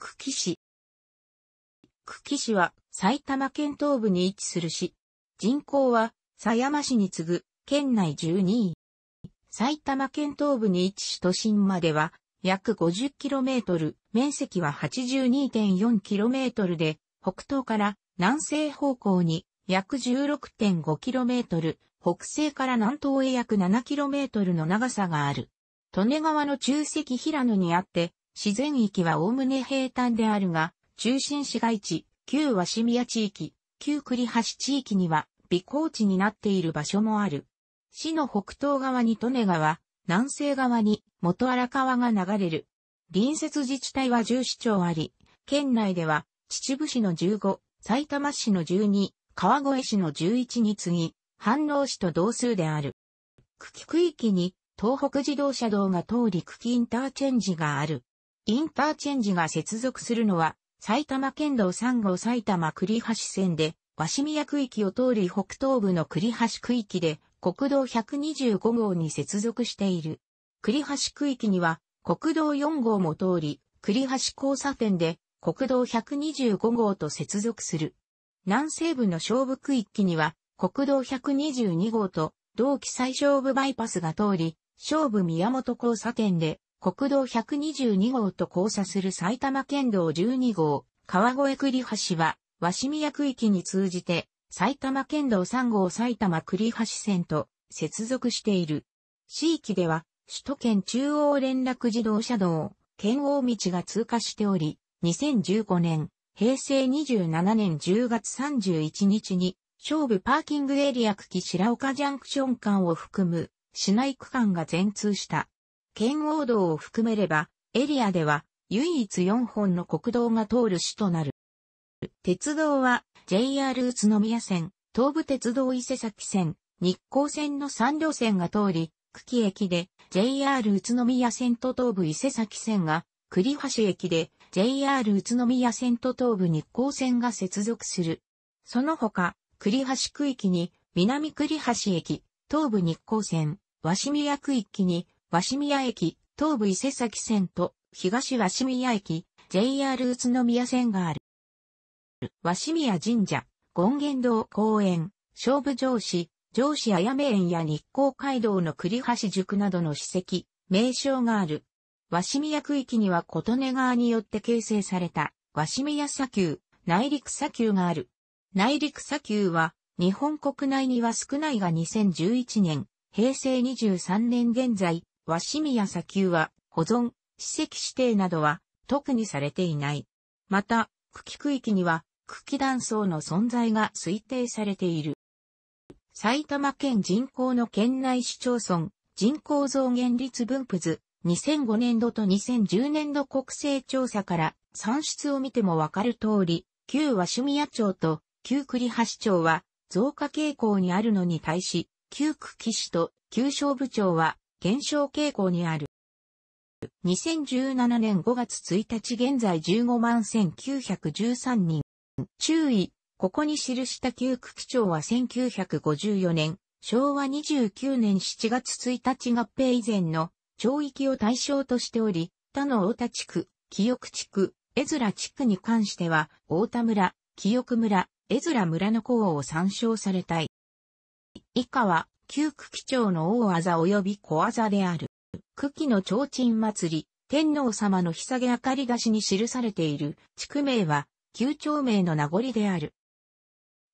久喜市。久喜市は埼玉県東部に位置する市。人口は狭山市に次ぐ県内12位。埼玉県東部に位置し都心までは約 50km、面積は 82.4km で、北東から南西方向に約 16.5km、北西から南東へ約 7km の長さがある。利根川の中石平野にあって、自然域は概ね平坦であるが、中心市街地、旧鷲宮地域、旧栗橋地域には、微高地になっている場所もある。市の北東側に利根川、南西側に元荒川が流れる。隣接自治体は10市町あり、県内では秩父市の15、埼玉市の12、川越市の11に次ぎ、飯能市と同数である。久喜区域に東北自動車道が通り久喜インターチェンジがある。インターチェンジが接続するのは、埼玉県道3号埼玉栗橋線で、鷲宮区域を通り北東部の栗橋区域で、国道125号に接続している。栗橋区域には、国道4号も通り、栗橋交差点で、国道125号と接続する。南西部の勝負区域には、国道122号と、同期最勝部バイパスが通り、勝負宮本交差点で、国道122号と交差する埼玉県道12号、川越栗橋は、紙宮区域に通じて、埼玉県道3号埼玉栗橋線と接続している。地域では、首都圏中央連絡自動車道、県央道が通過しており、2015年、平成27年10月31日に、勝負パーキングエリア区木白岡ジャンクション間を含む、市内区間が全通した。圏央道を含めれば、エリアでは唯一4本の国道が通る市となる。鉄道は JR 宇都宮線、東武鉄道伊勢崎線、日光線の3路線が通り、久喜駅で JR 宇都宮線と東武伊勢崎線が、栗橋駅で JR 宇都宮線と東武日光線が接続する。その他、栗橋区域に南栗橋駅、東武日光線、鷲宮区域に鷲宮駅、東武伊勢崎線と東鷲宮駅、JR 宇都宮線がある。鷲宮神社、権現堂公園、勝負城市、城市綾目園や日光街道の栗橋塾などの史跡、名称がある。鷲宮区域には琴音川によって形成された、鷲宮砂丘、内陸砂丘がある。内陸砂丘は、日本国内には少ないが2011年、平成23年現在、鷲宮砂丘は保存、史跡指定などは特にされていない。また、茎区域には茎断層の存在が推定されている。埼玉県人口の県内市町村、人口増減率分布図、2005年度と2010年度国勢調査から算出を見てもわかる通り、旧鷲宮町と旧栗橋町は増加傾向にあるのに対し、旧区喜市と旧小部町は減少傾向にある。2017年5月1日現在15万1913人。注意、ここに記した旧区区長は1954年、昭和29年7月1日合併以前の町域を対象としており、他の大田地区、清区地区、江面地区に関しては、大田村、清区村、江面村の補を参照されたい。以下は、旧区喜町の大技及び小技である。久喜の提灯祭り、天皇様の日げ明かり出しに記されている地区名は、旧町名の名残である。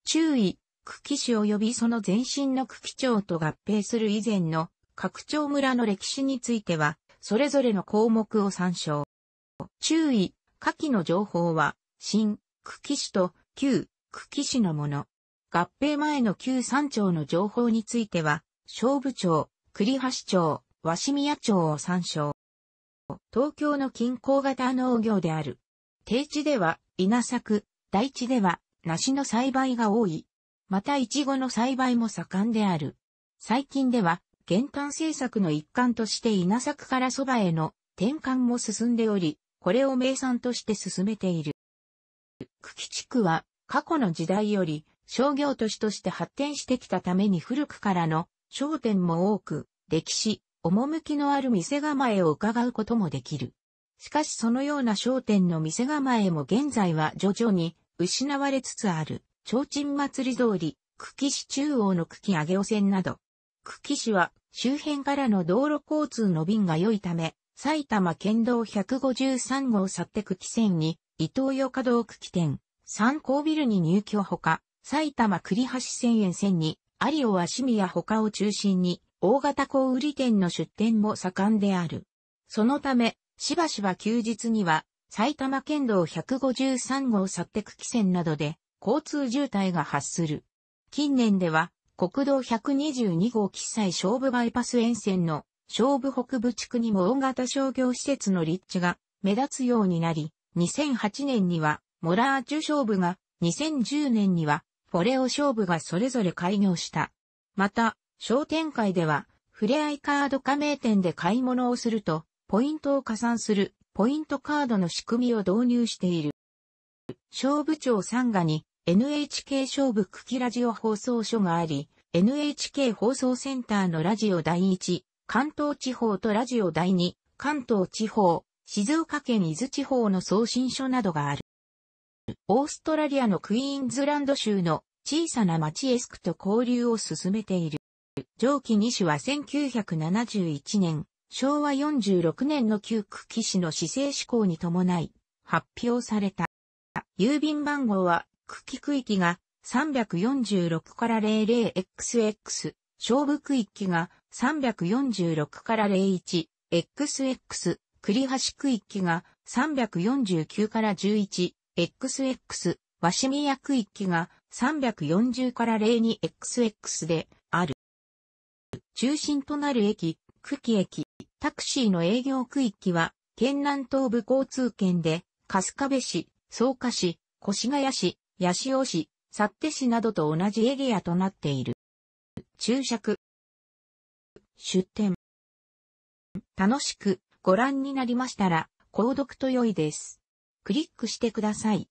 注意、久喜市及びその前身の久喜町と合併する以前の各町村の歴史については、それぞれの項目を参照。注意、下記の情報は、新、久喜市と旧、久喜市のもの。合併前の旧山町の情報については、勝部町、栗橋町、鷲宮町を参照。東京の近郊型農業である。低地では稲作、大地では梨の栽培が多い。またイチゴの栽培も盛んである。最近では、玄関政策の一環として稲作から蕎麦への転換も進んでおり、これを名産として進めている。久喜地区は過去の時代より商業都市として発展してきたために古くからの商店も多く、歴史、趣のある店構えを伺うこともできる。しかしそのような商店の店構えも現在は徐々に失われつつある、提灯祭り通り、久喜市中央の久喜上尾線など。久喜市は周辺からの道路交通の便が良いため、埼玉県道153号去って久喜線に、伊東洋華道久喜店、三考ビルに入居ほか、埼玉栗橋線沿線に、アリオは市民や他を中心に、大型小売店の出店も盛んである。そのため、しばしば休日には、埼玉県道153号去テク汽線などで、交通渋滞が発する。近年では、国道122号喫祭勝負バイパス沿線の勝負北部地区にも大型商業施設の立地が目立つようになり、2008年にはモラー中ュ勝負が、2010年にはこれを勝負がそれぞれ開業した。また、商店会では、ふれあいカード加盟店で買い物をすると、ポイントを加算する、ポイントカードの仕組みを導入している。勝負長参賀に、NHK 勝負久喜ラジオ放送所があり、NHK 放送センターのラジオ第1、関東地方とラジオ第2、関東地方、静岡県伊豆地方の送信所などがある。オーストラリアのクイーンズランド州の小さな町エスクと交流を進めている。上記2種は1971年、昭和46年の旧区騎士の市政施行に伴い、発表された。郵便番号は、区記区域が346から 00XX、勝負区域が346から 01XX、栗橋区域が349から11、XX、ワシミヤ区域が340から0に XX である。中心となる駅、久喜駅、タクシーの営業区域は、県南東部交通圏で、春日部市、草加市、越谷市、八潮市、幸手市などと同じエリアとなっている。注釈。出店。楽しくご覧になりましたら、購読と良いです。クリックしてください。